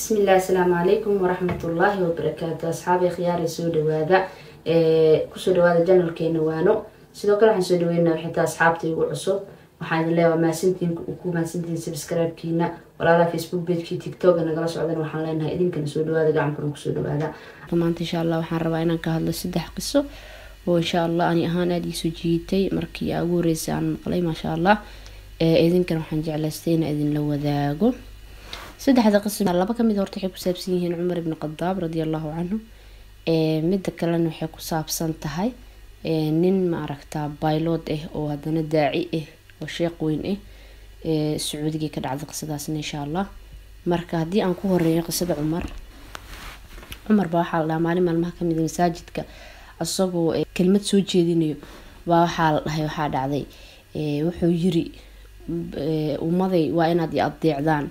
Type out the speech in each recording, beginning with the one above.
بسم الله السلام عليكم ورحمة الله وبركاته أصحابي خيار سودو هذا كسودو هذا جنرال كينوانو sidoo kale waxaan soo dhaweyna xintaa asxaabta igu cusub waxaan idin leeyahay mahadsantiin ku mahadsantiin subscribe-kiina facebook page tiktok nagala socdan waxaan leenahay idinkana soo dhawaada gacankan kusoo dhawaada maanta insha allah waxaan rabaa inaan ka hadlo saddex qiso oo insha allah ani ahaan aada iisoo jiitay markii ugu horreysay aan maqlay maasha allah idinkana waxaan jeclaystay inaa idinla wadaago saddexda qasab laba kamid horta waxay ku saabsan yihiin cumar ibni qadaab radia allahu canhu midda kalena waxay ku saabsan tahay nin maaragtaa baylod ah oo haddana daaci eh oo sheekh weyn ah sacuudigii ka dhacday qisadaasna insha allah marka haddii aan ku horeeyo qisada cumar cumar baa waxaa la maalin maalmaha kamid masaajidka asagoo kelmad soo jeedinayo baa waxaa la dhahay waxaa dhacday wuxuu yiri ummaday waa inaad i adeecdaan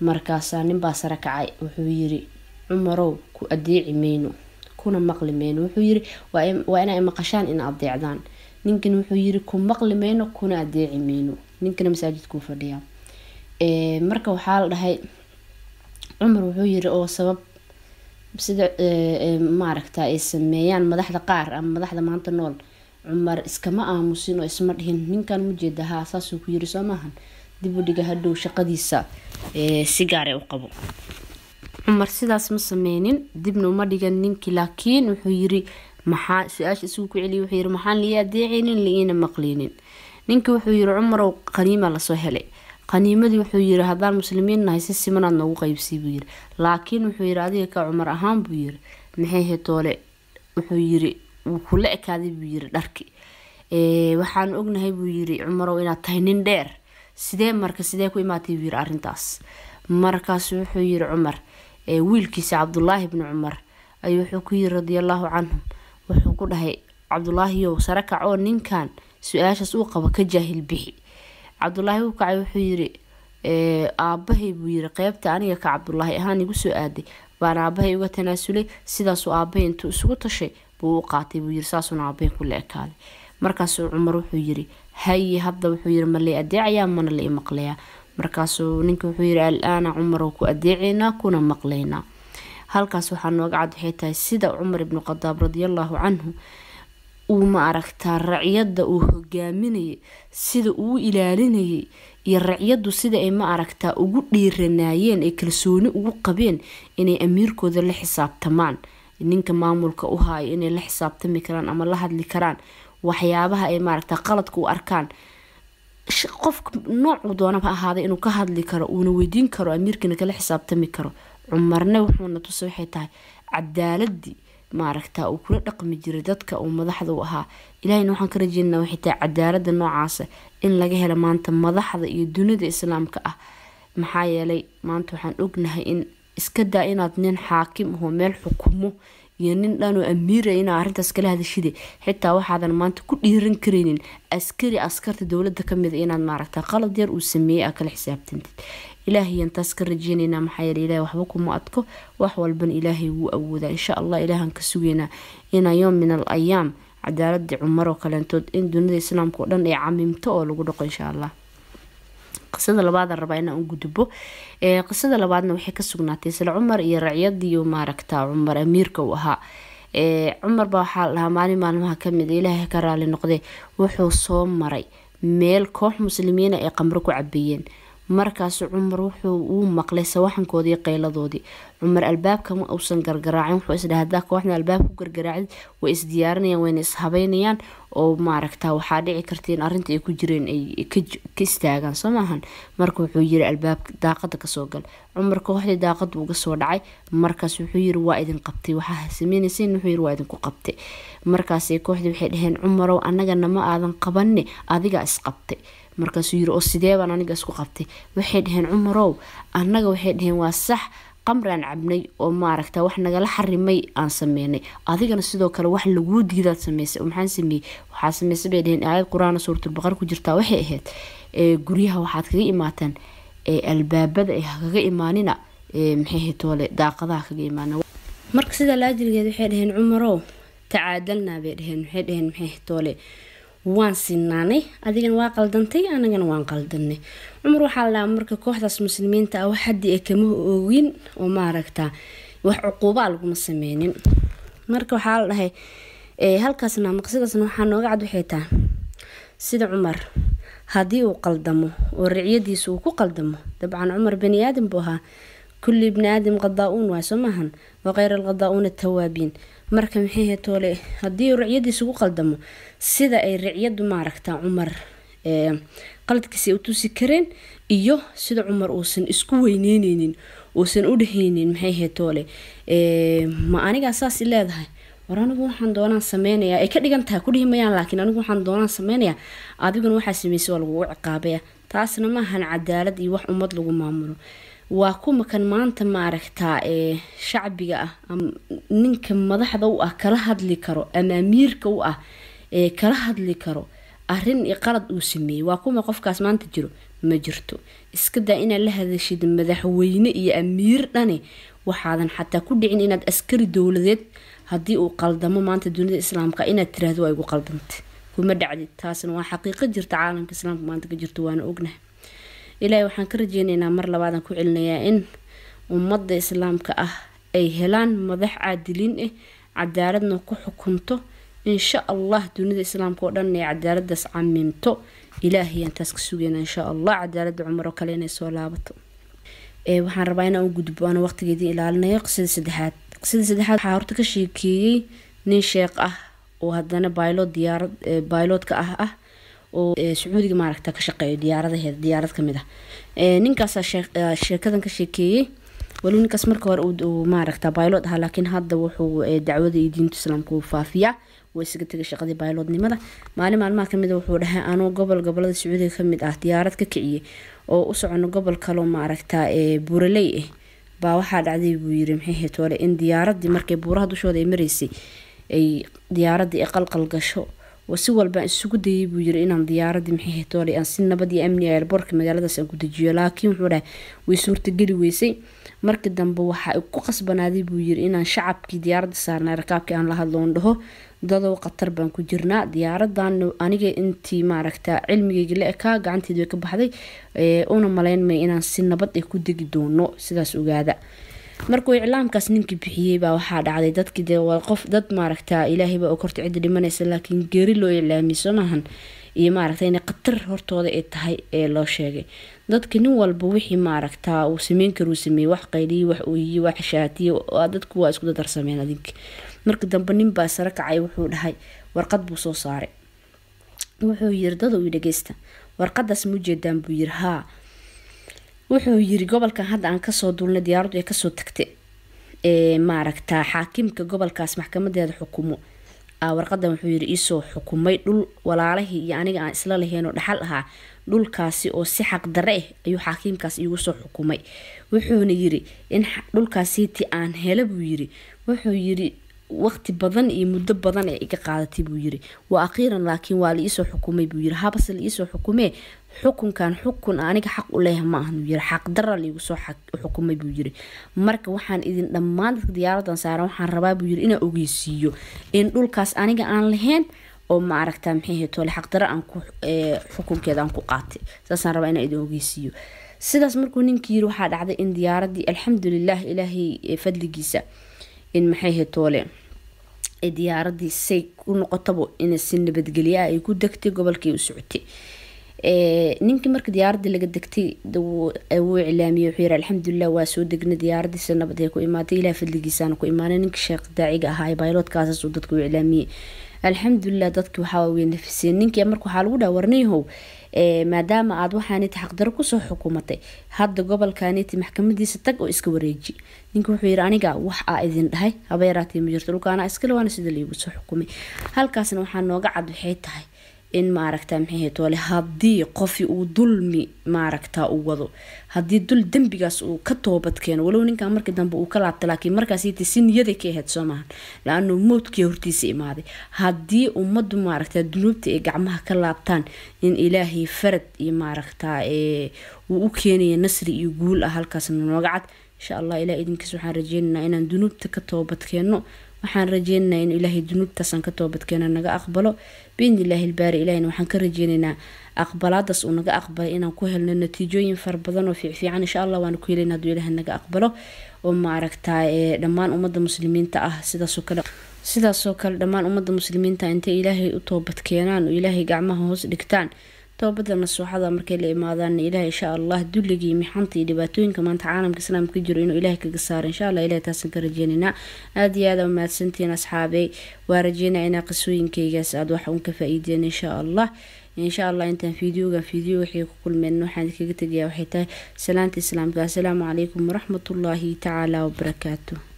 markaasaa ninbaa sare kacay wuxuu yiri cumarow ku adeeci mayno kuna maqli mayno wuxuu yiri waa inay maqashaan in adeecdaan ninkan wuxuu yiri ku maqli mayno kuna adeeci mayno ninkana masaajidkuu fadhiyaa marka waxaa la dhahay cumar wuxuu yiri oo sabab sida maaragta ay sameeyaan madaxda qaar ama madaxda maanta nool cumar iskama aamusin oo isma dhihin ninkan mujeeda haa saasuu ku yiri soo maahan dibudhiga hadhow shaqadiisa si ah u qabo cumar sidaas ma sameynin dibna uma dhigan ninkii laakiin wuxuu yiri maxaa su-aasha isugu ku celiya wuxuu yiri maxaan lii adeecaynin liina maqleynin ninkii wuxuu yiri cumarow qaniima lasoo helay qaniimadii wuxuu yiri haddaan muslimiin nahay si simanaad noogu qaybsii buu yiri laakiin wuxuu yiri adiga ka cumar ahaan buu yiri maxay hetoole wuxuu yiri wuu kula ekaaday buu yiri dharki waxaan ognahay buu yiri cumarow inaad tahay nin dheer sidee marka sidee ku imaatay wiir arintaas markaas wuxuu yiri cumar wiilkiisa cabdulaahi bni cumar ay wuxuu ku yiri radiallahu canhum wuxuu ku dhahay cabdulaahiyow sare kacoo ninkan su-aashaas uu qabo ka jaahil bixi cabdulaahi u kacay wuxuu yiri aabahay buu yiri qeybta aniga ka cabdulaahi ahaan igu soo aaday baan aabahay uga tanaasulay sidaasuu aabahay intuu isugu tashay buu u qaatay buu yiri saasuuna aabahay ku la ekaaday markaasuu cumar wuxuu yiri haye hadda wuxuu yiri ma lai adeecayaa mana lai maqlayaa markaasuu ninka wuxuu yiri al cumarow ku adeecaynaa kuna maqlaynaa halkaas waxaa nooga cad waxay tahay sida cumar ibnu khadaab radiallahu canhu uu ma aragtaa racyadda uu hogaaminayay sida uu ilaalinayay iyo racyaddu sida ay ma aragtaa ugu dhiiranaayeen ay kalsooni ugu qabeen inay amiirkooda la xisaabtamaan ninka maamulka u haaya inay la xisaabtami karaan ama la hadli karaan waxyaabaha ay maaragta qaladka u arkaan qof noocuu doonaba ahaaday inuu ka hadli karo uuna weydiin karo amiirkana kala xisaabtami karo cumarne wuxuuna tusa waxay tahay cadaaladii maaragta uu kula dhaqmi jiray dadka uu madaxda u ahaa ilahayna waxaan ka rajeynaa waxay tahay cadaaladda noocaasa ah in laga helo maanta madaxda iyo dunida islaamka ah maxaa yeelay maanta waxaan ognahay in iska daa inaad nin xaakim ahoo meel xukumo iyo nin dhanoo amiira inaa arintaas kala hadashide xitaa waxaadan maanta ku dhiiran karaynin askari askarta dowlada kamida ah inaad maaragta qalad yar uu sameeyey aa kala xisaabtantid ilaahayaan taas ka rajeynayna maxaayeele ilahay waxba kuma adko wax walbana ilaahay wuu awoodaa insha allah ilaahan ka sugeynaa inaa yoom min al ayaam cadaaladii cumar oo kaleentood in dunida islaamka oo dhan ay camimto oo lagu dhaqo insha allah qisada labaada rabaa inaan u gudbo eh, qisada labaadna waxay ka sugnaatay isla cumar iyo racyadiiyo maaragta cumar amiirka uu ahaa eh, cumar baa waxaa lahaa maalin maalmaha kamid ah, ilaahay ka raali noqde wuxuu soo maray meel koox muslimiina ah ay qamro ku cabeeyeen markaas cumar wuxuu uu maqlay sawaxankoodii qayladoodii cumar albaabka ma uusan gargaraacin wuxuu isdhaha hadaa kooxda albaabka ku gargaraacid way isdiyaarinayaan wayna ishabeynayaan oo maaragta waxaa dhici karta in arrinta ay ku jireen ay ka istaagaan soo maahan marka wuxuu yiri albaabka daaqada kasoo gal cumar kooxdii daaqada uga soo dhacay markaas wuxuu yiri waa idin qabtay waxaa sameynaysin wuxuu yiri waa idinku qabtay markaasay kooxdii waxay dhaheen cumarow annagana ma aadan qabanne adigaa isqabtay markaasu yiri oo sideebaan aniga isku qabtay waxay dheheen cumarow annaga waxay dheheen waa sax qamraan cabnay oo maaragta wax nagala xarimay aan sameynay adigana sidoo kale wax laguu diidaad sameysay maxaan sameeyey waxaa sameysay bay dhaheen aayad qur-aana suuratulbaqar ku jirtaa waxay ahayd guryaha waxaad kaga imaataan albaabada ee hakaga imaanina maxay toole daaqadaha kaga imaana marka sidaa laajilgeed waxay dhaheen cumarow tacaadalnaa bay dhaheen waxay dhaheen maxay toole waan sinaanay adigana waa qaldantay anagana waan qaldanay cumar waxaa ladhaha marka kooxdaas muslimiinta ah wax haddii ay kama oogin oo maaragta wax cuquubaa ah laguma sameynin marka waxaa la dhahay eh, halkaasna maqsidaasna waxaa nooga cad waxay taha sida cumar haddii uu qaldamo oo ricyadiisa uu ku qaldamo dabcan cumar bani aadan buu ahaa كل ابن آدم قضاؤون واسمهن وغير القضاؤون tawaabiin marka maxay ahayd toole haddii uu riciyadiisa ugu qaldamo sida ay riciyadu maaragtaa cumar qaladkiisa u tusi kareen iyo sida cumar uusan isku weyneyneynin uusan u dhehaynin maxay ahayd ma anigaa saas i war anigu waxaan doonaan sameynayaa ay ka dhigan tahay ku dhihi laakiin anigu waxaan doonaan sameynayaa adiguna waxaa sameysay waa lagugu ciqaabaya taasna maahan cadaalad iyo wax ummad lagu maamulo waa kumakan maanta maaragta ee shacbiga ah ninka madaxda u ah kala hadli karo ama amiirka u ah ee kala hadli karo arin iyo qalad uu sameeyey waa kuma qofkaas maanta jiro ma jirto iskadaa inaad la hadashid madaxweyne iyo amiir dhane waxaadan xataa ku dhicin inaad askari dowladeed haddii uu qaldamo maanta dunida islaamka inaad tiraahdo waa igu qaldamta kuma dhacdid taasna waa xaqiiqo jirta caalamka islaamka maanta ka jirto waana ognahay ilaahay waxaan ka rajeyneynaa mar labaadaan ku celinayaa in ummadda islaamka ah ay helaan madax caadilin ah eh, cadaaladna ku xukunto insha allah dunida islaamka oo dhan ay cadaaladaas caminto ilaahayaan taas ka sugeyna insha allah cadaaladda cumar oo kale inay soo laabato waxaan rabaa inaan u gudbo aan waqtigeedii ilaalinayo qisadii saddexaad qisadii saddexaad waxaa horta ka sheekeeyey nin sheekh ah oo haddana baylod diyaarad bayloodka ah ah oo sacuudiga maaragta ka shaqeeyo diyaaradaheeda diyaarad kamid ah ninkaasa ah, ah, sheekadan ka sheekeeyey waliba ninkaas marka hore maaragta bylod ahaa laakiin hadda wuxuu dacwada iyo diinta islaamku faafiyaa waa isaga tegay shaqadii byloodnimada maalin maalmaha kamid ah wuxuu dhahay anuu gobol gobolada sacuudiga kamid ah diyaarad ka kiciyey oo u socono gobol kaloo maaragta buuraley ah baa waxaa dhacday buu yiri maxay hetoole in diyaaradii markay buuraha dushooda ay maraysay ay diyaaradii ay gasho oo si walba isugu dayay buu yiri inaan diyaaradii maxay hetoolay aan si nabad iyo amniga ah eerboorka magaaladaas aan ku dejiyo laakiin wuxuu dhahay way suurtageli weysay markii dambe waxa ku qasbanaaday buu yiri inaan shacabkii diyaaradda saarnay rakaabkii aan la hadloon dhaho dadow khatar baan ku jirnaa diyaaradan aniga intii maaragta cilmigeyga la ekaa gacanteed way ka baxday una malaynmaya inaan si nabad ah ku degi doono sidaas ogaada markuu iclaamkaas ninkii bixiyey baa waxaa dhacday dadkii dee waa qof dad maaragtaa ilaahayba oo korta cidda dhimanaysa laakiin geeri loo iclaamiyey soo iyo maaragta inay khatar hortooda ay tahay ee loo sheegay dadka nin walba wixii maaragtaa uu sameyn karuu sameeyey wax qayliyi wax ooyiye wax xishaatiye dadku waa isku dadarsameen adinka marka dambe ninbaa sare kacay wuxuu dhahay warqad buu soo saaray wuxuu yiri dad ii dhageysta warqadaas ma ujeedaan buu yiri haa wuxuu yiri gobolkan hadda aan kasoo duulnay diyaaraddu ay kasoo tagtay maaragta xaakimka gobolkaas maxkamadeeda xukumo ah, warqadan wuxuu yiri iisoo xukumay dhul walaalahii iyo aniga aan isla lahaynoo dhaxal ahaa dhulkaasi oo si xaqdare ah eh ayuu xaakiimkaas iigu soo xukumay wuxuuna yiri in dhulkaasiiti aan hela buu yiri wuxuu yiri waqti badan iyo muddo badan ee iga qaadatay buu yiri waa akhiiran laakiin waa la iisoo xukumay buu yiri habase la iisoo xukumee xukunkan xukun aniga xaq u leeyaha ma ahan yiri xaq dara laigu soo xukumay buu yiri marka waxaan idin dhammaan dadka diyaaradan saaran waxaan rabaa buu yiri inaan ogeysiiyo in dhulkaas aniga aan lahayn oo maaragta maxay hetoole xaq aan ku xukunkeeda aan ku qaatay saasaan rabaa inaan idin ogeysiiyo sidaas markuu ninkii yiri waxaa dhacday in diyaaradii alxamdulilah ilaahay fadligiisa in maxay hetoole ee diyaaradii say u noqotaba ina si nabadgelyaah ay ku degtay gobolkii u socotay ninkii marka diyaaradii laga degtay wuu iclaamiyey wuxuu yiri alxamdulilah waa soo degnay diyaaradiisa nabad ee ku imaatay ilaa fadligiisaana ku imaanay ninkii sheekh daaciga ahaa ee bayloodkaasaasuu dadka u iclaamiyey alxamdulilah dadkii waxaa waaweyn nafiseen ninkii marka waxaa lagu dhaha warnayhow maadaama aad waxaaniti xaqdaro kusoo xukumatay hadda gobolkaniti maxkamadiisa tag oo iska wareeji ninka wuxuu yiri aniga wax aa idin dhahay habeeraatee ma jirto dhulkaana iskale waana sida laigu soo xukumay halkaasna waxaa nooga cad waxay tahay in maaragta mxtole haddii qofi uu dulmi maaragta u wado haddii dul dembigaas uu ka toobad keeno walow ninkaa markii dambe uu ka laabta laakiin markaasti si niyaday ka ahayd soo maahan mowdkii hortiisa imaaday haddii ummaddu maaragta dunuubta ay gacmaha ka laabtaan in ilaahay farad iyo maaragta uu u keenaya nasri iyo guul ah halkaasna nooga cad insha allah ilah idinkiis waxaan rajeynaynaa inaan dunuubta ka toobad keenno waxaan rajeynanaa in ilaahay dunuubtaasaan ka toobadkeena naga aqbalo biidni illaahi ilbaari ilaahina waxaan ka rajeynaynaa aqbalaadaas uu naga aqbalay inaan ku helno natiijooyin fara badan oo fiicfiican insha allah waana ku helayna haduu ilaaha naga aqbalo oo maaragtaa ee dhammaan ummadda muslimiinta ah sidaasoo kale sidaasoo kale dhammaan ummadda muslimiinta intay ilaahay u toobadkeenaan oo ilaahay gacmaha hoos dhigtaan toobada nasuuxada markay la imaadaan ilaah insha allah dulligii mixanta iyo dhibaatooyinka maanta caalamka islaamka ka jiro inuu ilaah kaga saaro insha allah ilaah taasan ka rajeynaynaa aada iyo aada mahadsantiin asxaabey waa rajeynaa inaa qisooyinkaygaas aada wax uun ka faa insha allah insha allah intaan fideoga fideo wixii ku kulmeen waxaan idinkaga tegayaa waxay tahay salaanta islaamka assalaamu calaykum waraxmatullaahi tacaala wabarakaatu